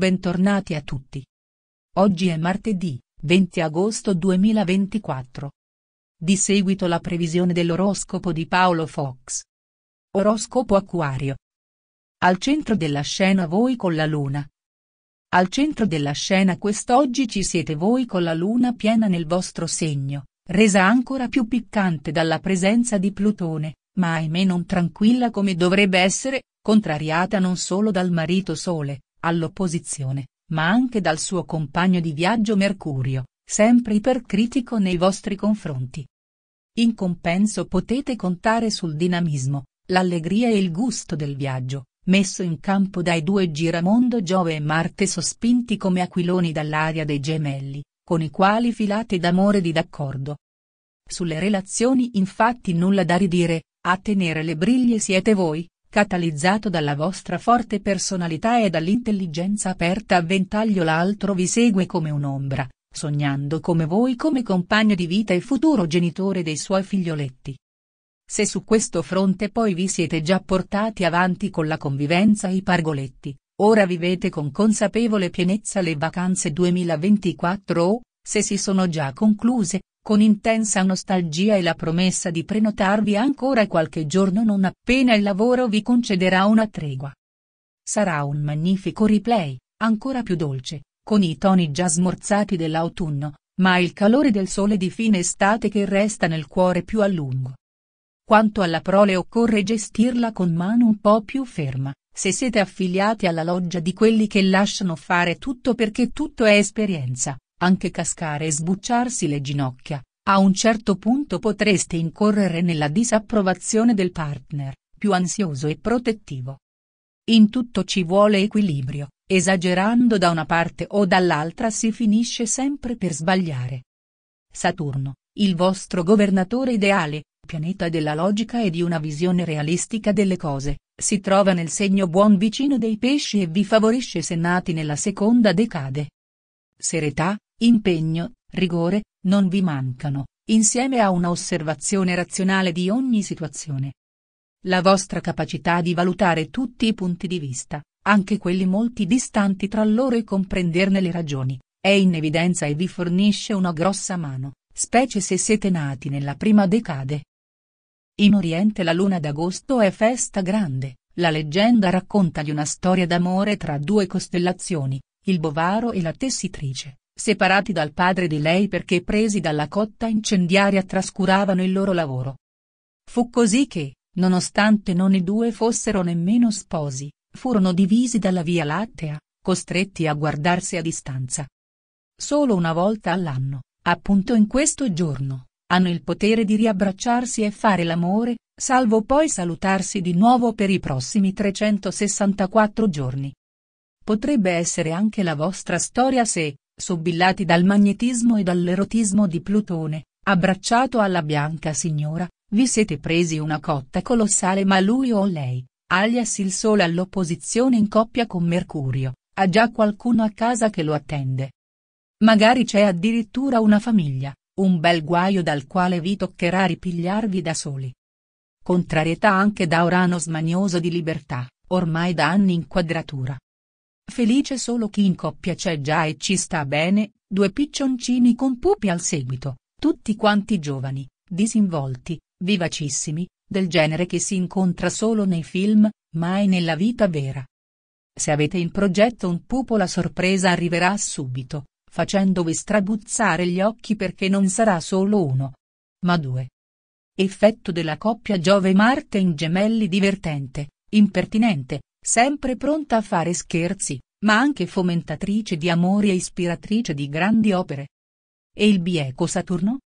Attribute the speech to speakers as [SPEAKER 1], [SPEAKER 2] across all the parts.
[SPEAKER 1] Bentornati a tutti. Oggi è martedì, 20 agosto 2024. Di seguito la previsione dell'oroscopo di Paolo Fox. Oroscopo Acquario. Al centro della scena voi con la luna. Al centro della scena quest'oggi ci siete voi con la luna piena nel vostro segno, resa ancora più piccante dalla presenza di Plutone, ma ahimè non tranquilla come dovrebbe essere, contrariata non solo dal marito sole, all'opposizione, ma anche dal suo compagno di viaggio Mercurio, sempre ipercritico nei vostri confronti. In compenso potete contare sul dinamismo, l'allegria e il gusto del viaggio, messo in campo dai due giramondo Giove e Marte sospinti come aquiloni dall'aria dei gemelli, con i quali filate d'amore di d'accordo. Sulle relazioni infatti nulla da ridire, a tenere le briglie siete voi, catalizzato dalla vostra forte personalità e dall'intelligenza aperta a ventaglio l'altro vi segue come un'ombra, sognando come voi come compagno di vita e futuro genitore dei suoi figlioletti. Se su questo fronte poi vi siete già portati avanti con la convivenza i pargoletti, ora vivete con consapevole pienezza le vacanze 2024 o, se si sono già concluse, con intensa nostalgia e la promessa di prenotarvi ancora qualche giorno non appena il lavoro vi concederà una tregua. Sarà un magnifico replay, ancora più dolce, con i toni già smorzati dell'autunno, ma il calore del sole di fine estate che resta nel cuore più a lungo. Quanto alla prole occorre gestirla con mano un po' più ferma, se siete affiliati alla loggia di quelli che lasciano fare tutto perché tutto è esperienza, anche cascare e sbucciarsi le ginocchia, a un certo punto potreste incorrere nella disapprovazione del partner, più ansioso e protettivo. In tutto ci vuole equilibrio, esagerando da una parte o dall'altra si finisce sempre per sbagliare. Saturno, il vostro governatore ideale, pianeta della logica e di una visione realistica delle cose, si trova nel segno buon vicino dei pesci e vi favorisce se nati nella seconda decade. Serietà, Impegno, rigore, non vi mancano, insieme a una osservazione razionale di ogni situazione. La vostra capacità di valutare tutti i punti di vista, anche quelli molti distanti tra loro e comprenderne le ragioni, è in evidenza e vi fornisce una grossa mano, specie se siete nati nella prima decade. In Oriente la luna d'agosto è festa grande, la leggenda racconta di una storia d'amore tra due costellazioni, il bovaro e la tessitrice, separati dal padre di lei perché presi dalla cotta incendiaria trascuravano il loro lavoro. Fu così che, nonostante non i due fossero nemmeno sposi, furono divisi dalla Via Lattea, costretti a guardarsi a distanza. Solo una volta all'anno, appunto in questo giorno, hanno il potere di riabbracciarsi e fare l'amore, salvo poi salutarsi di nuovo per i prossimi 364 giorni. Potrebbe essere anche la vostra storia se, sobbillati dal magnetismo e dall'erotismo di Plutone, abbracciato alla bianca signora, vi siete presi una cotta colossale ma lui o lei, alias il sole all'opposizione in coppia con Mercurio, ha già qualcuno a casa che lo attende. Magari c'è addirittura una famiglia, un bel guaio dal quale vi toccherà ripigliarvi da soli. Contrarietà anche da Urano smanioso di libertà, ormai da anni in quadratura, Felice solo chi in coppia c'è già e ci sta bene, due piccioncini con pupi al seguito, tutti quanti giovani, disinvolti, vivacissimi, del genere che si incontra solo nei film, mai nella vita vera. Se avete in progetto un pupo la sorpresa arriverà subito, facendovi strabuzzare gli occhi perché non sarà solo uno, ma due. Effetto della coppia Giove-Marte in gemelli divertente, impertinente, sempre pronta a fare scherzi, ma anche fomentatrice di amori e ispiratrice di grandi opere. E il bieco Saturno?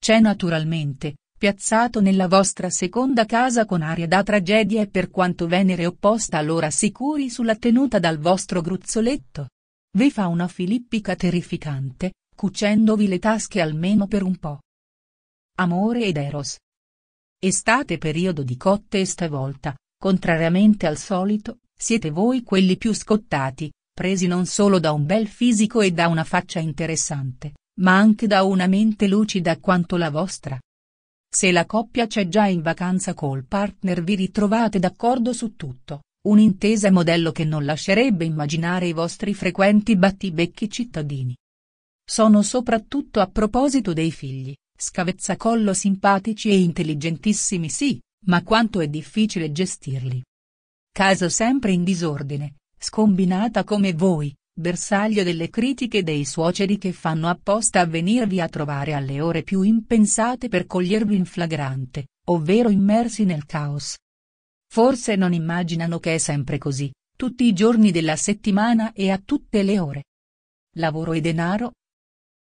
[SPEAKER 1] C'è naturalmente, piazzato nella vostra seconda casa con aria da tragedia e per quanto Venere opposta allora sicuri sulla tenuta dal vostro gruzzoletto. Vi fa una filippica terrificante, cucendovi le tasche almeno per un po'. Amore ed Eros. Estate periodo di cotte e stavolta, Contrariamente al solito, siete voi quelli più scottati, presi non solo da un bel fisico e da una faccia interessante, ma anche da una mente lucida quanto la vostra. Se la coppia c'è già in vacanza col partner vi ritrovate d'accordo su tutto, un'intesa modello che non lascerebbe immaginare i vostri frequenti battibecchi cittadini. Sono soprattutto a proposito dei figli, scavezzacollo simpatici e intelligentissimi sì, ma quanto è difficile gestirli. Casa sempre in disordine, scombinata come voi, bersaglio delle critiche dei suoceri che fanno apposta a venirvi a trovare alle ore più impensate per cogliervi in flagrante, ovvero immersi nel caos. Forse non immaginano che è sempre così, tutti i giorni della settimana e a tutte le ore. Lavoro e denaro?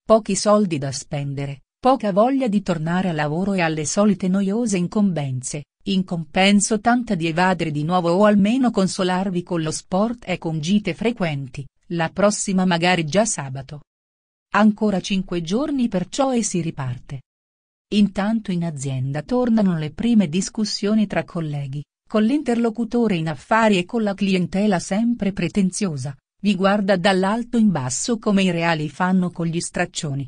[SPEAKER 1] Pochi soldi da spendere, Poca voglia di tornare al lavoro e alle solite noiose incombenze, in compenso tanta di evadere di nuovo o almeno consolarvi con lo sport e con gite frequenti, la prossima magari già sabato. Ancora cinque giorni perciò e si riparte. Intanto in azienda tornano le prime discussioni tra colleghi, con l'interlocutore in affari e con la clientela sempre pretenziosa, vi guarda dall'alto in basso come i reali fanno con gli straccioni,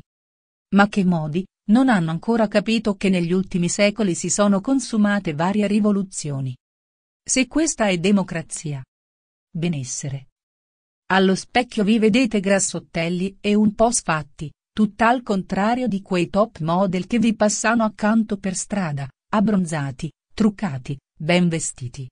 [SPEAKER 1] ma che modi, non hanno ancora capito che negli ultimi secoli si sono consumate varie rivoluzioni. Se questa è democrazia. Benessere. Allo specchio vi vedete grassottelli e un po' sfatti, tutt'al contrario di quei top model che vi passano accanto per strada, abbronzati, truccati, ben vestiti.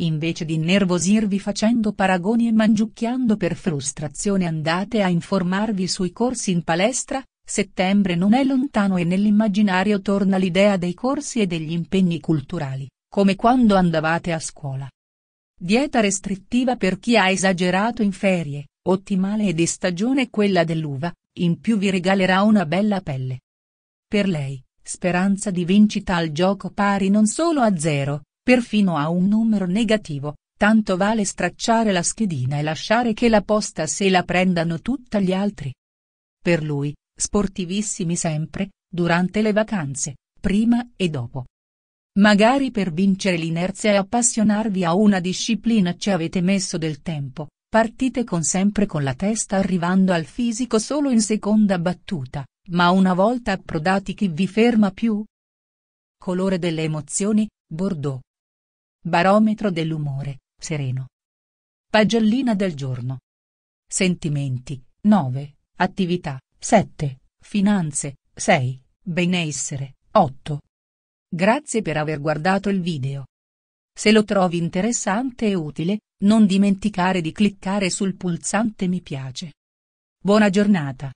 [SPEAKER 1] Invece di innervosirvi facendo paragoni e mangiucchiando per frustrazione andate a informarvi sui corsi in palestra, Settembre non è lontano e nell'immaginario torna l'idea dei corsi e degli impegni culturali, come quando andavate a scuola. Dieta restrittiva per chi ha esagerato in ferie, ottimale e di stagione quella dell'uva, in più vi regalerà una bella pelle. Per lei, speranza di vincita al gioco pari non solo a zero, perfino a un numero negativo, tanto vale stracciare la schedina e lasciare che la posta se la prendano tutta gli altri. Per lui, sportivissimi sempre, durante le vacanze, prima e dopo. Magari per vincere l'inerzia e appassionarvi a una disciplina ci avete messo del tempo, partite con sempre con la testa arrivando al fisico solo in seconda battuta, ma una volta approdati chi vi ferma più? Colore delle emozioni, Bordeaux. Barometro dell'umore, sereno. Pagellina del giorno. Sentimenti, 9, attività, 7. Finanze, 6. Benessere, 8. Grazie per aver guardato il video. Se lo trovi interessante e utile, non dimenticare di cliccare sul pulsante mi piace. Buona giornata.